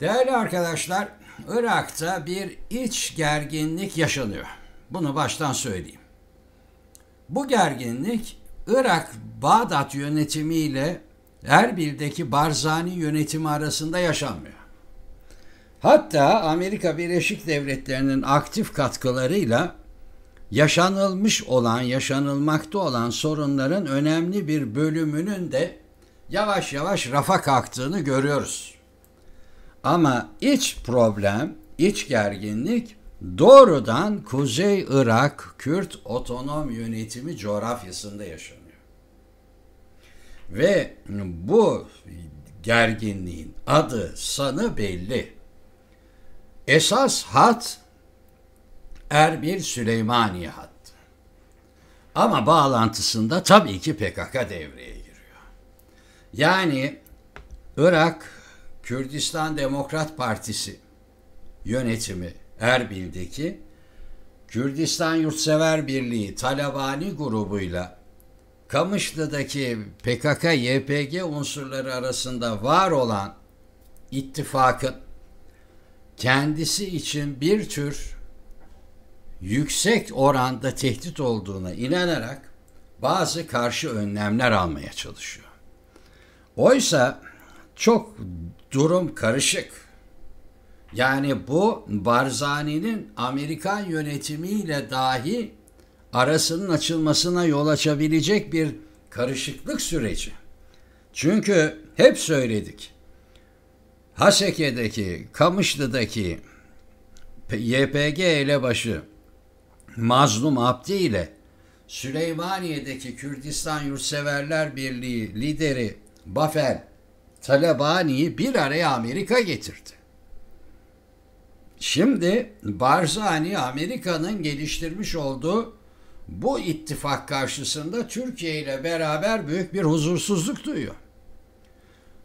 Değerli arkadaşlar, Irak'ta bir iç gerginlik yaşanıyor. Bunu baştan söyleyeyim. Bu gerginlik Irak Bağdat yönetimi ile Erbil'deki Barzani yönetimi arasında yaşanmıyor. Hatta Amerika Birleşik Devletleri'nin aktif katkılarıyla yaşanılmış olan, yaşanılmakta olan sorunların önemli bir bölümünün de yavaş yavaş rafa kalktığını görüyoruz. Ama iç problem, iç gerginlik doğrudan Kuzey Irak Kürt Otonom Yönetimi coğrafyasında yaşanıyor. Ve bu gerginliğin adı, sanı belli. Esas hat Erbil Süleymaniye hattı. Ama bağlantısında tabii ki PKK devreye giriyor. Yani Irak Kürdistan Demokrat Partisi yönetimi Erbil'deki Kürdistan Yurtsever Birliği Talabani grubuyla Kamışlı'daki PKK-YPG unsurları arasında var olan ittifakın kendisi için bir tür yüksek oranda tehdit olduğuna inanarak bazı karşı önlemler almaya çalışıyor. Oysa çok durum karışık. Yani bu Barzani'nin Amerikan yönetimiyle dahi arasının açılmasına yol açabilecek bir karışıklık süreci. Çünkü hep söyledik. Haseke'deki, Kamışlı'daki YPG elebaşı Mazlum Abdi ile Süleymaniye'deki Kürdistan Yurtseverler Birliği lideri Bafel Talabani'yi bir araya Amerika getirdi. Şimdi Barzani Amerika'nın geliştirmiş olduğu bu ittifak karşısında Türkiye ile beraber büyük bir huzursuzluk duyuyor.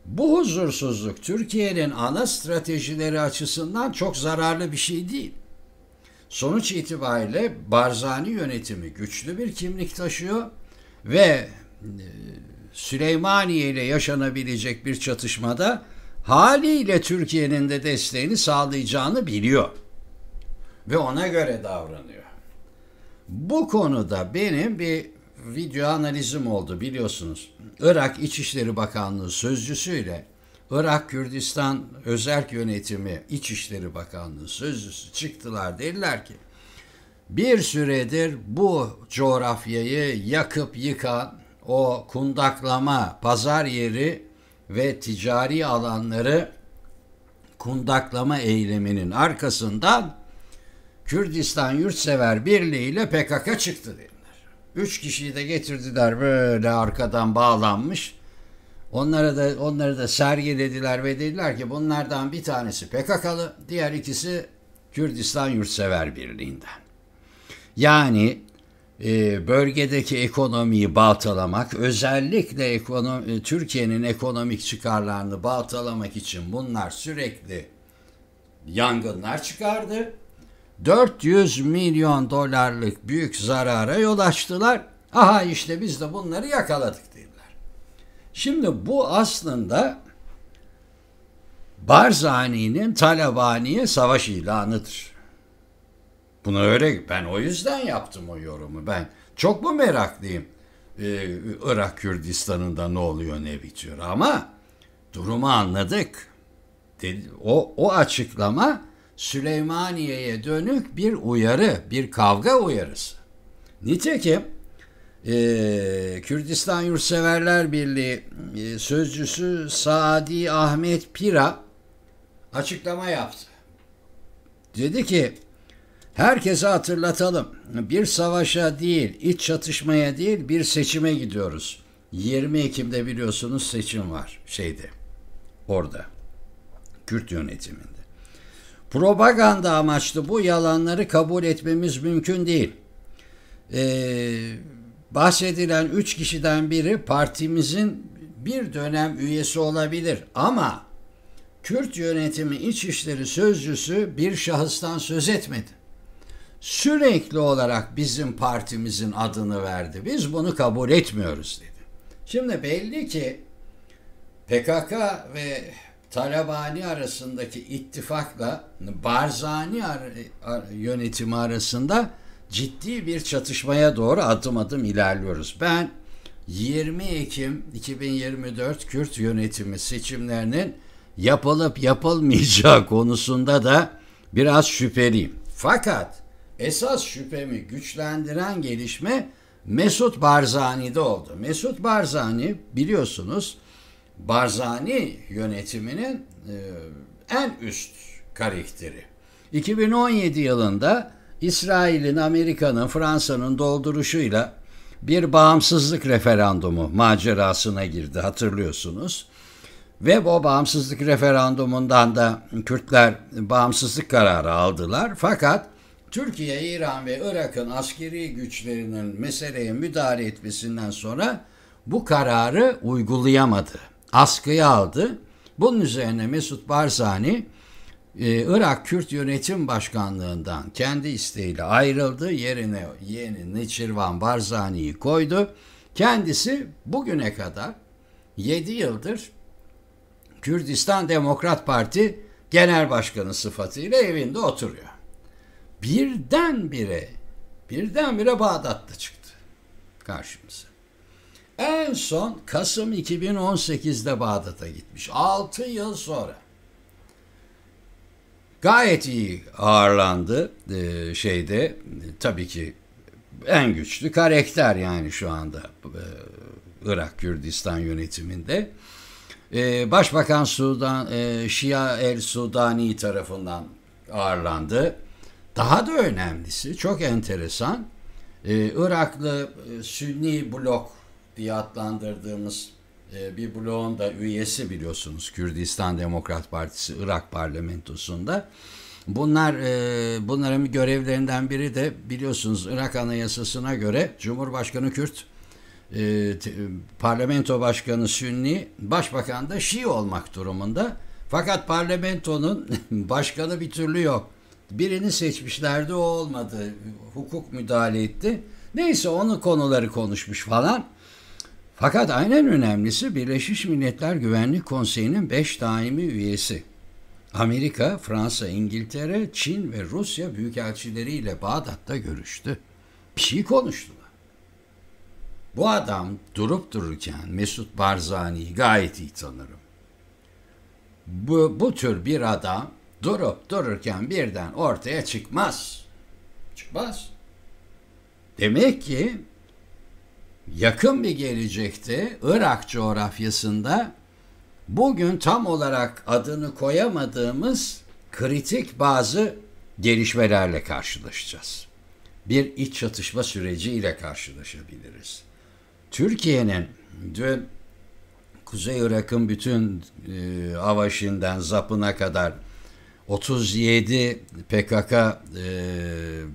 Bu huzursuzluk Türkiye'nin ana stratejileri açısından çok zararlı bir şey değil. Sonuç itibariyle Barzani yönetimi güçlü bir kimlik taşıyor ve e, Süleymaniye ile yaşanabilecek bir çatışmada haliyle Türkiye'nin de desteğini sağlayacağını biliyor. Ve ona göre davranıyor. Bu konuda benim bir video analizim oldu biliyorsunuz. Irak İçişleri Bakanlığı sözcüsüyle Irak Kürdistan Özel Yönetimi İçişleri Bakanlığı sözcüsü çıktılar dediler ki bir süredir bu coğrafyayı yakıp yıkan o kundaklama, pazar yeri ve ticari alanları kundaklama eyleminin arkasından Kürdistan Yurtsever Birliği ile PKK çıktı dediler. Üç kişiyi de getirdiler böyle arkadan bağlanmış. Onlara da onları da sergilediler ve dediler ki bunlardan bir tanesi PKK'lı, diğer ikisi Kürdistan Yurtsever Birliği'nden. Yani ee, bölgedeki ekonomiyi baltalamak, özellikle ekonomi, e, Türkiye'nin ekonomik çıkarlarını baltalamak için bunlar sürekli yangınlar çıkardı. 400 milyon dolarlık büyük zarara yol açtılar. Aha işte biz de bunları yakaladık dediler. Şimdi bu aslında Barzani'nin Talabani'ye savaş ilanıdır. Bunu öyle ben o yüzden yaptım o yorumu. Ben çok mu meraklıyım ee, Irak Kürdistan'ında ne oluyor ne bitiyor ama durumu anladık. O, o açıklama Süleymaniye'ye dönük bir uyarı, bir kavga uyarısı. Nitekim e, Kürdistan Yurtseverler Birliği e, sözcüsü Saadi Ahmet Pira açıklama yaptı. Dedi ki Herkese hatırlatalım. Bir savaşa değil, iç çatışmaya değil, bir seçime gidiyoruz. 20 Ekim'de biliyorsunuz seçim var şeyde. Orada. Kürt yönetiminde. Propaganda amaçlı bu yalanları kabul etmemiz mümkün değil. Ee, bahsedilen 3 kişiden biri partimizin bir dönem üyesi olabilir ama Kürt yönetimi İçişleri Sözcüsü bir şahıstan söz etmedi sürekli olarak bizim partimizin adını verdi. Biz bunu kabul etmiyoruz dedi. Şimdi belli ki PKK ve Talabani arasındaki ittifakla Barzani yönetimi arasında ciddi bir çatışmaya doğru adım adım ilerliyoruz. Ben 20 Ekim 2024 Kürt yönetimi seçimlerinin yapılıp yapılmayacağı konusunda da biraz şüpheliyim. Fakat esas şüphemi güçlendiren gelişme Mesut Barzani'de oldu. Mesut Barzani biliyorsunuz Barzani yönetiminin e, en üst karakteri. 2017 yılında İsrail'in, Amerika'nın, Fransa'nın dolduruşuyla bir bağımsızlık referandumu macerasına girdi hatırlıyorsunuz. Ve bu bağımsızlık referandumundan da Kürtler bağımsızlık kararı aldılar. Fakat Türkiye, İran ve Irak'ın askeri güçlerinin meseleye müdahale etmesinden sonra bu kararı uygulayamadı. Askıya aldı. Bunun üzerine Mesut Barzani e, Irak Kürt Yönetim Başkanlığından kendi isteğiyle ayrıldı. Yerine yeni Neçirvan Barzani'yi koydu. Kendisi bugüne kadar 7 yıldır Kürdistan Demokrat Parti Genel Başkanı sıfatıyla evinde oturuyor birdenbire birdenbire Bağdat'ta çıktı karşımıza. En son Kasım 2018'de Bağdat'a gitmiş. 6 yıl sonra. Gayet iyi ağırlandı e, şeyde. E, tabii ki en güçlü karakter yani şu anda e, Irak Kürdistan yönetiminde. Başbakan Sudan Şia El Sudani tarafından ağırlandı. Daha da önemlisi çok enteresan e, Iraklı e, Sünni blok diye adlandırdığımız e, bir bloğun da üyesi biliyorsunuz Kürdistan Demokrat Partisi Irak parlamentosunda. Bunlar bunların görevlerinden biri de biliyorsunuz Irak Anayasası'na göre Cumhurbaşkanı Kürt, parlamento başkanı Sünni, başbakan da Şii olmak durumunda. Fakat parlamentonun başkanı bir türlü yok. Birini seçmişlerdi o olmadı. Hukuk müdahale etti. Neyse onun konuları konuşmuş falan. Fakat aynen önemlisi Birleşmiş Milletler Güvenlik Konseyi'nin 5 daimi üyesi. Amerika, Fransa, İngiltere, Çin ve Rusya büyükelçileriyle Bağdat'ta görüştü. Bir şey konuştular. Bu adam durup dururken Mesut Barzani'yi gayet iyi tanırım. Bu, bu tür bir adam durup dururken birden ortaya çıkmaz. Çıkmaz. Demek ki yakın bir gelecekte Irak coğrafyasında bugün tam olarak adını koyamadığımız kritik bazı gelişmelerle karşılaşacağız. Bir iç çatışma süreciyle karşılaşabiliriz. Türkiye'nin dün Kuzey Irak'ın bütün e, avaşinden zapına kadar 37 PKK e,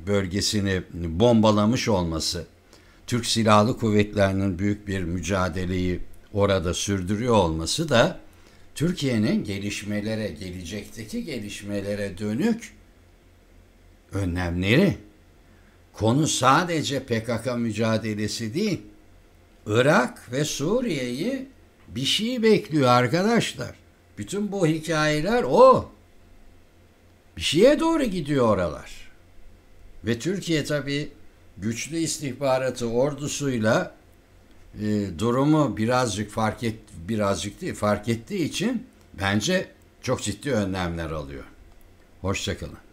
bölgesini bombalamış olması, Türk Silahlı Kuvvetlerinin büyük bir mücadeleyi orada sürdürüyor olması da Türkiye'nin gelişmelere, gelecekteki gelişmelere dönük önlemleri. Konu sadece PKK mücadelesi değil. Irak ve Suriye'yi bir şey bekliyor arkadaşlar. Bütün bu hikayeler o bir şeye doğru gidiyor oralar. Ve Türkiye tabii güçlü istihbaratı ordusuyla e, durumu birazcık fark et birazcık değil fark ettiği için bence çok ciddi önlemler alıyor. Hoşçakalın.